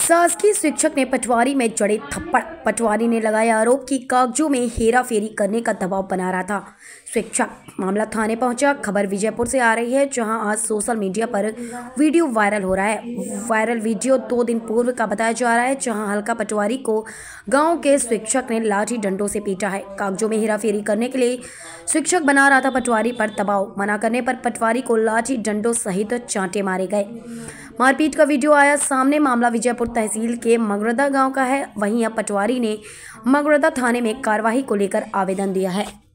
शासकीय शिक्षक ने पटवारी में जड़े थप्पड़ पटवारी ने लगाया आरोप कि कागजों में हेरा फेरी करने का दबाव बना रहा था शिक्षक मामला थाने पहुंचा खबर विजयपुर से आ रही है जहां आज सोशल मीडिया पर वीडियो वायरल हो रहा है वायरल वीडियो दो दिन पूर्व का बताया जा रहा है जहां हल्का पटवारी को गांव के शिक्षक ने लाठी डंडों से पीटा है कागजों में हेरा करने के लिए शिक्षक बना रहा था पटवारी पर दबाव मना करने पर पटवारी को लाठी डंडों सहित चांटे मारे गए मारपीट का वीडियो आया सामने मामला विजयपुर तहसील के मगरदा गांव का है वहीं अब पटवारी ने मगरदा थाने में कार्रवाई को लेकर आवेदन दिया है